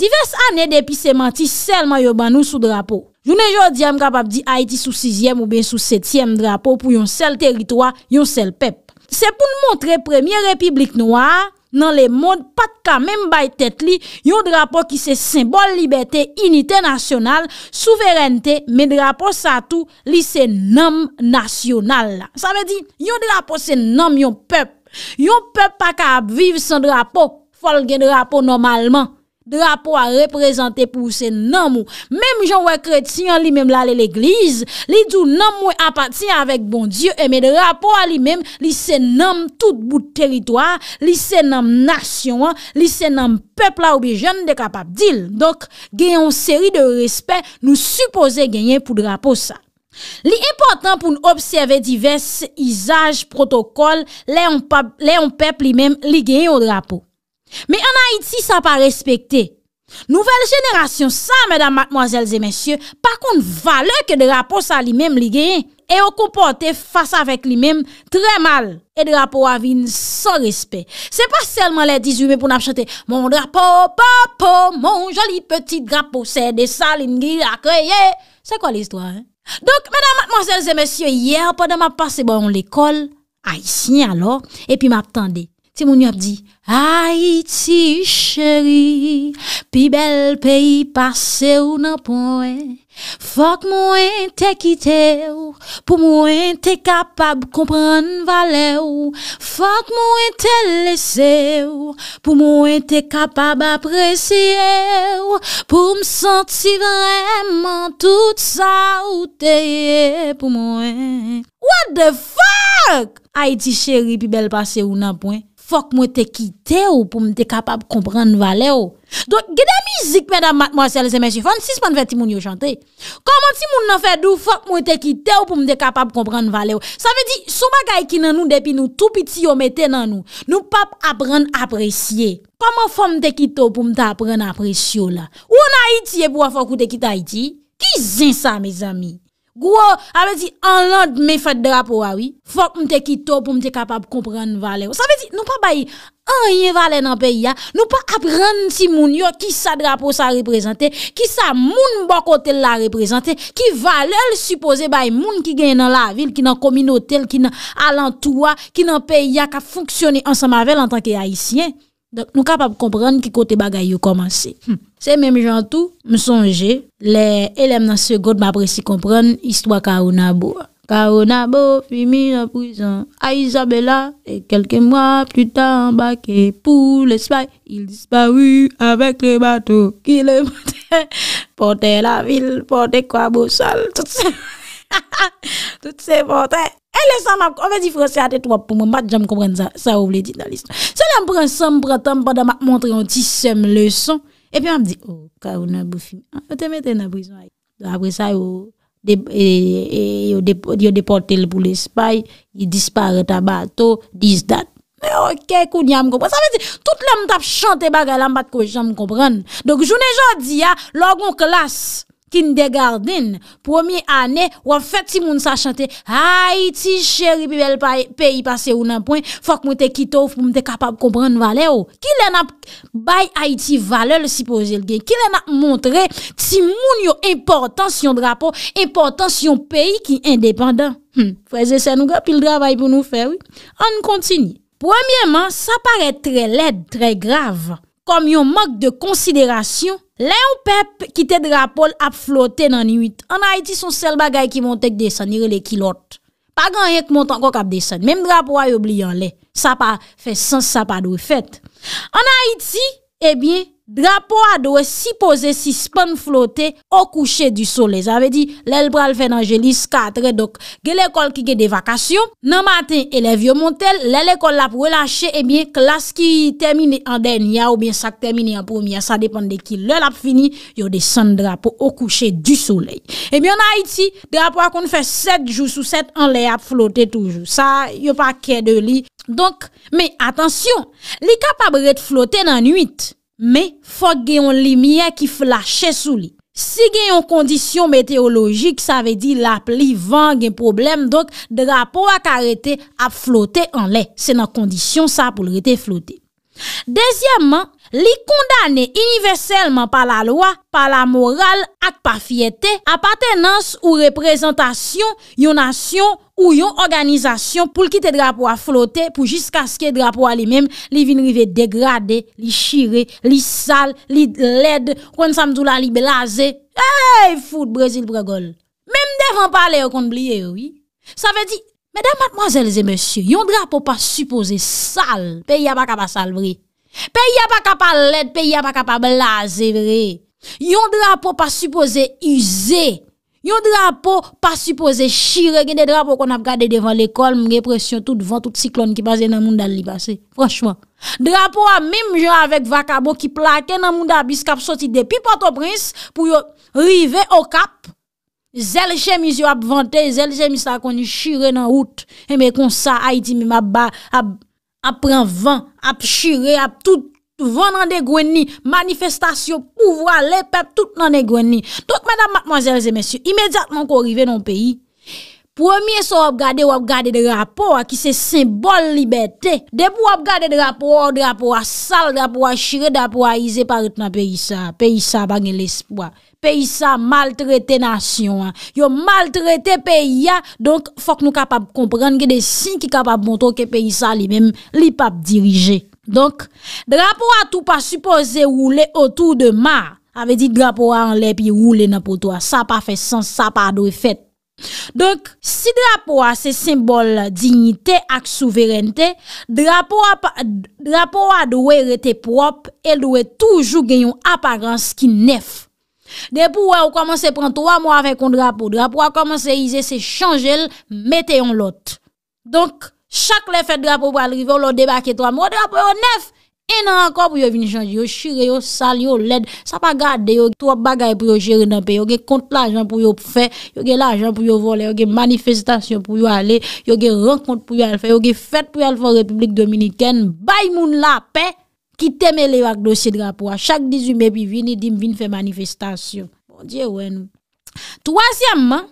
Divers ane depi seman ti sel mayo ban nou sou drapo. Jounen jodi am kapap di Haiti sou 6e ou ben sou 7e drapo pou yon sel teritwa, yon sel pep. Se pou nou montre premier republik nou a... Nan le moun pat ka men bay tèt li, yon drapo ki se symbol libertè, unitè nasyonal, souverèntè, men drapo sa tou, li se nom nasyonal la. Sa me di, yon drapo se nom yon pep, yon pep pa ka ap viv son drapo, fol gen drapo normalman. drapo a reprezentè pou sè nanmou. Mèm joun wè kretiyan li mèm lalè l'egliz, li doun nanmou apati avèk bon Diyo, emè drapo a li mèm li sè nanm tout bout teritoar, li sè nanm nasyon, li sè nanm pepl la ou bi joun de kapap dil. Dok, genyon seri de respè, nou suppose genyen pou drapo sa. Li important pou nou obseve divers izaj, protokol, li yon pepl li mèm li genyon drapo. Me an Haïti sa pa respekte Nouvel jeneration sa Mèdame, mademoiselles et messieurs Par contre, valeu ke drapeau sa li mèm li gen E o kompote fasa vek li mèm Tre mal E drapeau avine son respe Se pa selman lè 18 mèpoun ap chante Mon drapeau, papeau Mon joli petit drapeau Se de sa li mèm li akoye Se kwa l'histoire Mèdame, mademoiselles et messieurs Yè, pwèdè m'ap pase bon l'ekol Aïsi, alò E pi m'ap tende Ti moun yo ap di, Haïti chéri, Pi bel peyi pase ou nan pouen, Fok moun te kite ou, Pou moun te kapab kompran vale ou, Fok moun te lese ou, Pou moun te kapab apresye ou, Pou m senti vremen tout sa ou teye pou moun. What the fok! Haïti chéri, pi bel pase ou nan pouen, Fok mwen te ki te ou pou mwen te kapab komprenn vale ou. Don, gede mizik mwen da matmorsyalize menjifon, sisman fè ti moun yo chante. Koman ti moun nan fè dou, fok mwen te ki te ou pou mwen te kapab komprenn vale ou. Sa ve di, sou bagay ki nan nou depi nou, tou piti yo meten nan nou. Nou pap apren apresye. Koman fok mwen te ki tou pou mwen te apren apresye ou la? Ou nan iti e pou wafok mwen te ki ta iti? Ki zin sa me zami? Gwo, a vezi, an land me fad drapo awi, fok mte kito pou mte kapab komprende vale. Sa vezi, nou pa bayi an yin vale nan peyi ya, nou pa apren si moun yo ki sa drapo sa reprezenten, ki sa moun bako tel la reprezenten, ki vale el suppose bayi moun ki gen nan la vil, ki nan komino tel, ki nan alantoua, ki nan peyi ya ka foksyone ansamavel an tanke haisyen. Donc, nous capables de comprendre qui côté bagaille a commencé. Hmm. C'est même gens tout, me songer, les élèves dans ce gode m'apprécie comprendre histoire Kaonabo. Kaonabo fini en prison. À Isabella, et quelques mois plus tard embarqué pour l'Espagne, il disparut avec le bateau qui le portait, portait la ville, portait quoi, beau toutes (laughs) ces portées. Elle eh, les femmes, on va dire français à tête pour moi, je comprends ça, ça vous dire dans l'histoire. C'est là, je prends ça, temps pendant que je montre un petit leçon. Et puis, on me dit, oh, car a bouffé. Ah, on te mettre dans la prison. Après ça, yo, yo déporté pour l'Espagne, il disparaît à bateau, 10 Mais ok, kounya me comprend. Ça veut dire, toute l'homme tape chanter bagay, l'homme bat ko jam comprendre. Donc, journée jodi, a, ah, l'on classe. Kindergarten, premier ane, wafet ti moun sa chante Haïti chéri pi bel peyi pase ou nan poin Fok mwen te kito ou mwen te kapab kompran valè ou Ki lè nan bay Haïti valè le sipo zil gen Ki lè nan montre ti moun yo importans yon drapo Importans yon peyi ki indépendant Fweze se nou ga pi l drabay pou nou fè ou An kontini Premierman, sa pare trè led, trè grav Kom yon mank de konsiderasyon Le ou pep ki te drapol ap flote nan yuit. An Haiti son sel bagay ki monte k desan nire le kilot. Pa gan yek monte anko k ap desan. Mem drapo a yo bli an le. Sa pa fe sens sa pa do e fet. An Haiti, e eh bie... drapo a do e si pose si span flote o kouche du sole. Zave di, lèl pral fè nan jelis katre, dok gè l'ekol ki gè de vakasyon, nan matin, lèl vyo montel, lèl ekol la pou relache, e bie klas ki termine an denya ou bie sa k termine an promia, sa depande ki lèl ap fini, yo eh de san drapo o kouche du sole. E bie an Haiti, drapo a kon fè set jou sou set, an lèl ap flote toujou. Sa, yo pa kè de li. Donk, mè, atensyon, li kapabre te flote nan yuit, Me, fok gen yon limye ki flashe sou li. Si gen yon kondisyon meteologik, sa ve di la pli van gen problem, donk, dega pou ak arete ap flote an le. Se nan kondisyon sa pou rete flote. Dezyamman, Li kondane universellman pa la loa, pa la moral, ak pa fiyete, apatenans ou reprezentasyon yon asyon ou yon organizasyon pou l'kite drapo a flote, pou jis kaskye drapo a li menm li vinrive degrade, li shire, li sal, li led, kwen samdou la li belaze, hey, foud Brezil bregol. Menm defan pale yo kont bliye, oui. Sa ve di, medan matmoazelze monsye, yon drapo pa suppose sal, pe yabak apa sal vriye. Pe y ap a kap a led, pe y ap a kap a blaze, vre. Yon drapo pa suppose ize, yon drapo pa suppose shire, gen de drapo kon ap gade devan l'ekol, mge presyon tout vant, tout siklon ki base nan moun dal li base. Franchman. Drapo a mim jwa avek vakabo ki plate nan moun dal biskap, soti depi poto prins pou yo rive okap. Zel chemis yo ap vante, zel chemis a kon yu shire nan wout. E me konsa a iti mi mba ap pran vant. ap chire, ap tout, vò nan de gwen ni, manifestasyon, pouvwa, le pep, tout nan de gwen ni. Tout, madame, mademoiselles et messieurs, imediatman kò rive nan peyi, Premye so wap gade, wap gade drapo a ki se sembol libetè. Depou wap gade drapo a, drapo a sal, drapo a shire, drapo a izè pa retna pe yisa. Pe yisa bagen l'espoa. Pe yisa maltrete nasyon an. Yo maltrete pe yia, donk fok nou kapab komprenge de sin ki kapab monton ke pe yisa li menm li pap dirije. Donk, drapo a tou pa suppose roule otou de ma. Ave di drapo a anle pi roule nan po toa. Sa pa fe sens, sa pa do e fet. Donk, si drapo a se simbol dignite ak souverente, drapo a dwe rete prop, el dwe toujou genyon aparense ki nef. Depou wè ou komanse pren 3 mwa avè kon drapo, drapo a komanse ize se chanjel, metè yon lot. Donk, chak le fè drapo wè alrivo, lò debakè 3 mwa, drapo yon nef. E nan anko pou yo vin chanji, yo shire, yo sal, yo led, sa pa gade, yo ge 3 bagay pou yo jere nan pe, yo ge kont l'ajan pou yo fe, yo ge l'ajan pou yo vole, yo ge manifestasyon pou yo ale, yo ge renkont pou yo ale fe, yo ge fet pou yo ale fon Republik Dominikene, bay moun la pe ki teme le yo ak dosye drapoa. Chak 18 mepi vin, e dim vin fe manifestasyon. Mon die wè nou. Troasyamman,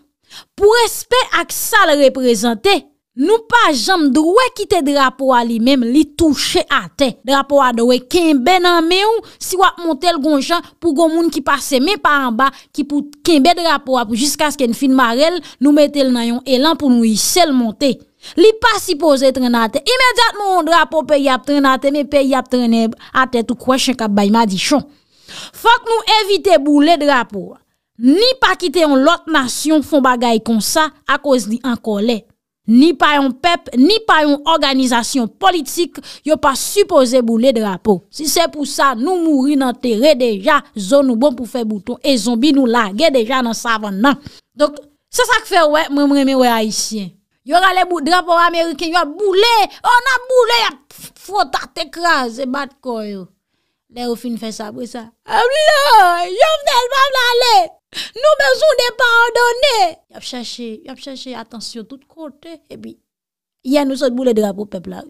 pou respe ak sal reprezenté, Nou pa jam dwe kite drapo a li mem li touche a te. Drapo a dwe kenbe nan me ou si wap montel gonjan pou gomoun ki pase men pa anba ki pou kenbe drapo a pou jiska sken fin marel nou metel nan yon elan pou nou yi sel montel. Li pa si pose tren a te. Imediat moun drapo pe yap tren a te me pe yap tren a te tou kwenchen kap bay ma di chon. Fok nou evite bou le drapo ni pa kite yon lot nasyon fon bagay kon sa a koz ni anko ley. Ni pa yon pep, ni pa yon organizasyon politik, yo pa suppose boule drapo. Si se pou sa, nou mouri nan tere deja, zon nou bon pou fe bouton, e zombi nou lage deja nan savon nan. Donk, se sa k fe mwen mwen mwen mwen oue Haitien. Yo gale boule drapo Amerike, yo gale boule, yo gale boule, yo fwotate kraze bat koy yo. De ou fin fe sa pou sa. Am la, yo vnen mwen mwen ale. Nou bezon de pardonne Yap chache, yap chache, atensyon tout kote Ebi, ya nou sotbou le drapo peplar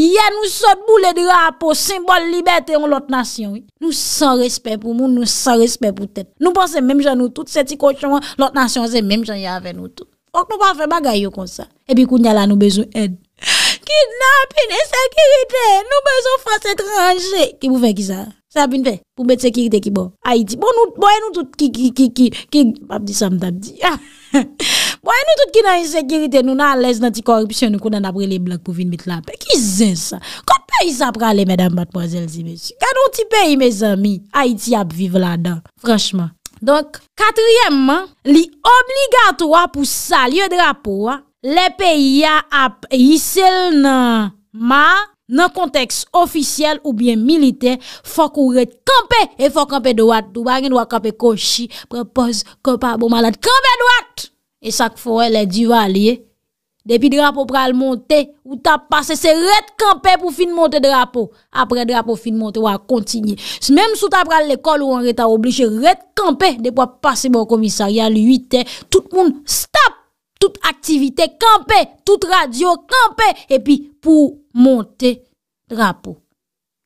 Ya nou sotbou le drapo, simbol libertè an lot nasyon Nou san respè pou moun, nou san respè pou tèt Nou panse mèm jan nou tout, seti kouchon, lot nasyon se mèm jan yave nou tout Ok nou panfe bagay yo konsa Ebi koun nyalan nou bezon ed Kidnapin e sekirite, nou bezon fos etranje Kibou vek isa Sa bin fe pou bet sekirite ki bo? Haiti. Boye nou tout ki... Papdi samtapdi. Boye nou tout ki nan yon sekirite nou nan alèz nan ti korupsyon nou kou nan apre le blok pou vin mit la pe. Ki zèn sa? Kote pe yon sa apre ale, mèdam batmoselle zi mèsi? Kan nou ti pe yon mèzami? Haiti ap vive la da. Franchman. Donk. Katriyèm man. Li obligato wap ou sa liyo drapo wap. Le pe yon ap yisel nan ma... Nan konteks ofisyel ou bien milite, fok ou ret kampe. E fok kampe doat, dou bagen wak kampe koshi, prepoz kompa bo malat. Kampe doat! E sak fowè lè di valye. Depi drapo pral monte, ou ta pase se ret kampe pou fin monte drapo. Apre drapo fin monte wak kontinye. Mèm sou ta pral l'ekol ou an reta obliche, ret kampe depwa pase bon komisaryal 8è. Tout moun stop! toute activité camper, toute radio camper, et puis pour monter drapeau.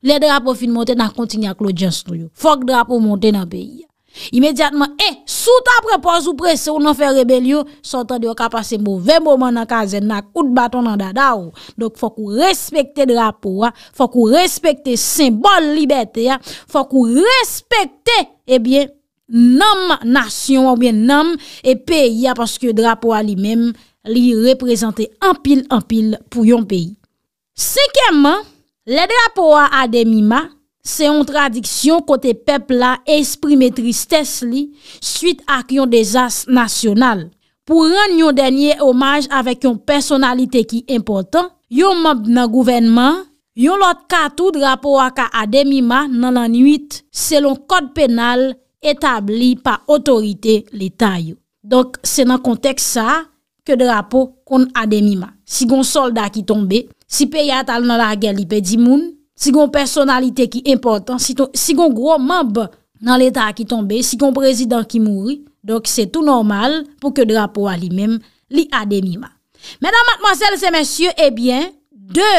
Les drapeaux fin monter, n'a continue avec l'audience nous. Faut que drapeau monte dans le pays. Immédiatement, eh, sous ta prépose ou pressé on fait rébellion, sortant de passer mauvais moment dans la dans n'a coup de bâton dans la dadao. Donc, faut qu'on respecte drapeau, hein. faut qu'on respecte symbole liberté, hein. faut qu'on respecte, eh bien, nanm nasyon ou bien nanm e peyi a paske drapo a li menm li reprezentè anpil anpil pou yon peyi. Sekèman, le drapo a Ademima se yon tradiksyon kote pepla esprime tristès li suite ak yon desas nasyonal. Pou ren yon denye omaj avèk yon personalite ki impotant, yon mob nan gouvenman, yon lot katou drapo a ka Ademima nan an 8 selon kod penal etabli pa otorite l'Eta yo. Donk se nan konteks sa, ke drapo kon ademima. Si gon solda ki tombe, si peyat al nan la gèl li pe di moun, si gon personalite ki important, si gon gro mab nan l'Eta ki tombe, si gon prezident ki mouri, donk se tout normal pou ke drapo al li mèm li ademima. Mèdan matmòsel se mèsyè, ebyen, eh de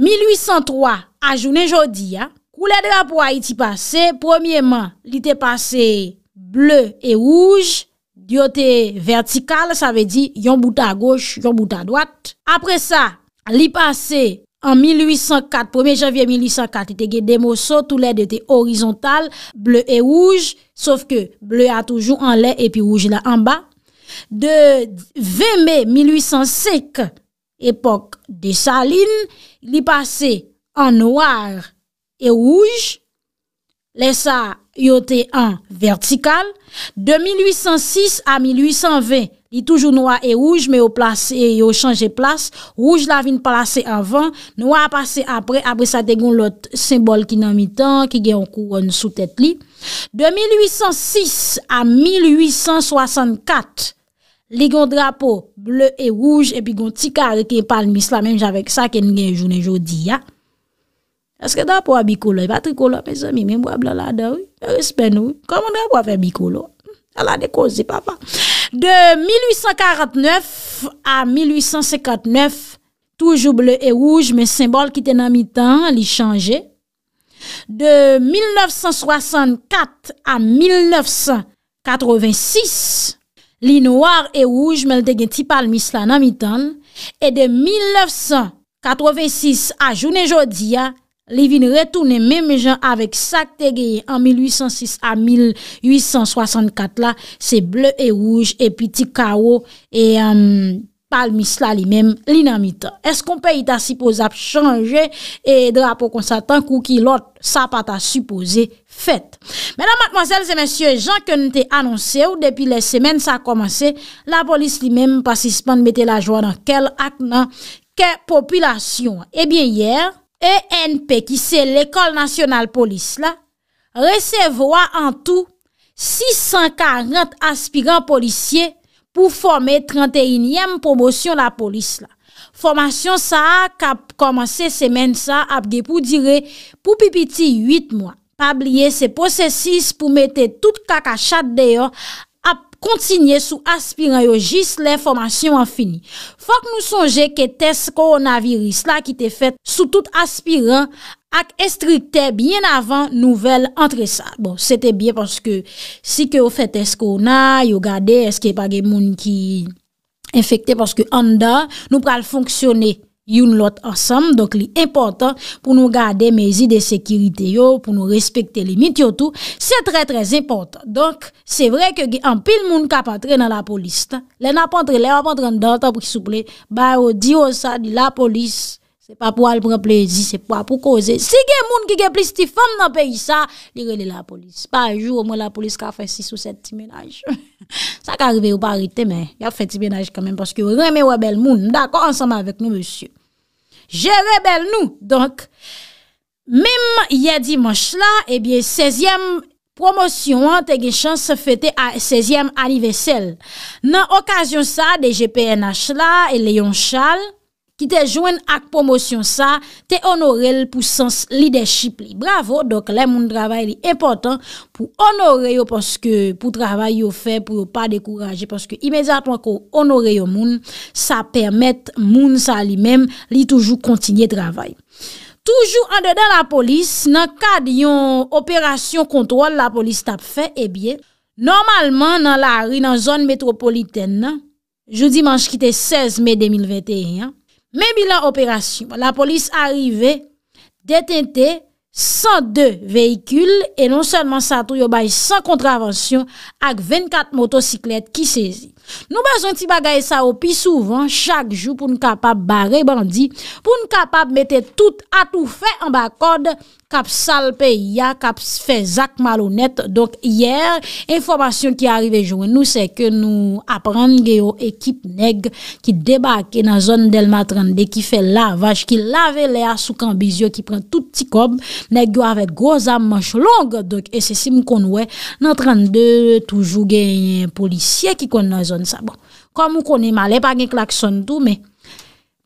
1803 a jounen jodi ya, Ou la deva pou a iti pase, premièman, li te pase bleu e rouj, diote vertikal, sa ve di yon bouta goch, yon bouta dwat. Apre sa, li pase an 1804, 1er janvye 1804, ite gen demoso, tou la devote orizontal, bleu e rouj, sauf ke bleu a toujou an lè, epi rouj la an ba. De 20 mai 1805, epok de Saline, li pase an nouar E rouj, lesa yote an vertikal. De 1806 a 1820, li toujou noua e rouj, me yo plase, yo chanje plase. Rouj la vin plase avan, noua apase apre, apre sa de goun lot sembol ki nan mitan, ki gen yon kouon sou tet li. De 1806 a 1864, li goun drapo gle e rouj, epi goun tika, li gen pal misla, men javek sa gen gen jounen jodi ya. Eske da wap wap bikolo? E patri kolo? Mese mi mwen wap blalada ou? E wespè nou? Koman da wap wap wap bikolo? Alade kozi papa. De 1849 a 1859, toujou ble e wouj, men sembol ki tena mitan li chanje. De 1964 a 1986, li nouar e wouj, men degen ti pal misla nan mitan. E de 1986 a jounen jodi ya, li vin retounen men me jan avèk sak te geye an 1806 an 1864 la, se ble e rouj, e piti kao, e palmis la li men, li nan mita. Es kon pe ita sipoz ap chanje, e drapo konsa tank ou ki lot, sa pata sipoze fet. Mè nan matmazel, se mè sye jan ke nou te anonsè, ou depi le semen sa komanse, la polis li men pasispan mette la jwa nan kel ak nan, ke populasyon. Ebyen eh yèr, ENP ki se l'Ecole Nationale Police la, resevoa an tou 640 aspirant policie pou fome 31e promosyon la polis la. Formasyon sa a kap komanse semen sa apge pou dire pou pipiti 8 mwa. Pabliye se posesis pou mete tout kakachat deyo apge. kontinye sou aspiran yo jis le formasyon an fini. Fak nou sonje ke test koronavirus la ki te fet sou tout aspiran ak estrikte bien avan nouvel antre sa. Bon, sete bien paske si ke yo fet test koronavirus yo gade eske pa gen moun ki enfekte paske anda nou pral fonksyone. yon lot ansam, donk li impotant, pou nou gade mezi de sekirite yo, pou nou respekte limit yo tou, se tre tre impotant. Donk, se vre ke ge an pil moun kapatre nan la polis, le nan pantre le, an pantre an dante, pou ki souple, ba yo di yo sa, di la polis, se pa pou al pran plezi, se pa pou koze, si ge moun ki ge plis ti fom nan peyi sa, li rele la polis. Pa jou, moun la polis ka fensi sou set ti menaj. (laughs) Sa ka rive ou pa rite, men, ya fensi ti menaj kamen, paske yo reme webel moun, dako ansam avek nou Je rebelle nou. Donc, mèm yè dimanche la, ebyè eh sezyèm promosyon an, te gen chan se fète sezyèm anive sel. Nan okasyon sa, de GPNH la, e le yon chal, Ki te jwen ak promosyon sa, te onorel pou sens lideship li. Bravo, dok le moun travay li important pou onore yo pwoske pou travay yo fe, pou yo pa dekouraje, pwoske imediat wakou onore yo moun, sa permèt moun sa li mem li toujou kontinye travay. Toujou an dedan la polis, nan kad yon operasyon kontrol la polis tap fe, e eh bie, normalman nan la ri nan zon metropoliten nan, jou dimanj ki te 16 me 2021, Men bilan operasyon, la polis arrive detente 102 vehikul e non sèlman sa tou yo bayi san kontravensyon ak 24 motosiklet ki sezi. Nou bezon ti bagaye sa ou pi souvan Chak jou pou nou kapap bare bandi Pou nou kapap mette tout atou fe An ba kode Kap salpe ya Kap fe zak malounet Donk iyer Enfomasyon ki arive jou Nou se ke nou aprenge yo ekip neg Ki debake nan zon del matrande Ki fe lavaj Ki lave lea soukambizyo Ki pren tout ti kob Neg yo avek goza manch long Donk ese sim konwe Nan 32 toujou gen policye Ki kon nan zon Sa bon, kom mou konen male, pa gen klakson tout, men.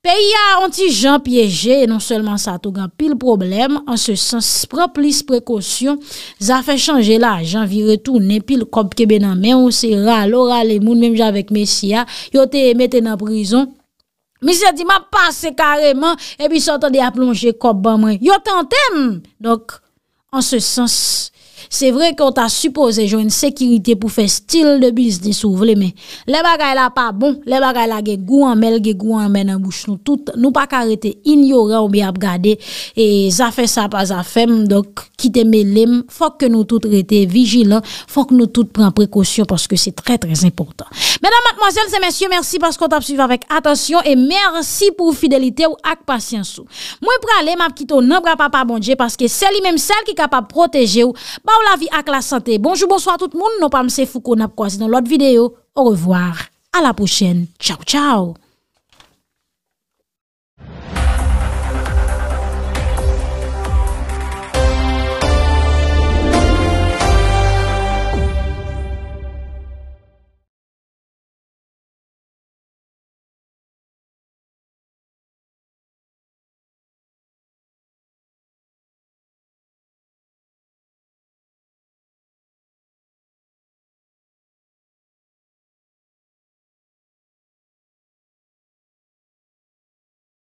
Pe y a an ti jan pyeje, non selman sa tougan pil problem, an se sens, pran plis prekosyon, za fe chanje la jan vire tout, nen pil kop kebe nan men, ou se ralora le moun, menm javek messia, yo te emete nan prizon. Messia di ma pase kareman, epi sotan de a plonje kop ban mwen. Yo tenten! Dok, an se sens... Se vre kon ta supose joun an sekirite pou fe stil de biznis bon. ou vle men. Le bagay la pa bon. Le bagay la ge gouan mel, ge gouan men an bouch nou tout. Nou pa karete inyoran ou bi ap gade. E zafen sa pa zafen. Dok kite me lem. Fok ke nou tout rete vijilan. Fok ke nou tout pren prekosyon. Paske se tre tre importan. Menan matmoazel se mensyon. Merci paske kon ta ap suvi avik atasyon. E mersi pou fidelite ou ak pasyansou. Mwen pran lem ap kite ou nan bra pa pa bondje. Paske se li menm sel ki kapap proteje ou. Mwen pran lem ap kite ou nan bra pa pa bondje. la vie avec la santé. Bonjour, bonsoir tout le monde. Non pas M. Foucault, n'a pas dans l'autre vidéo. Au revoir. À la prochaine. Ciao, ciao.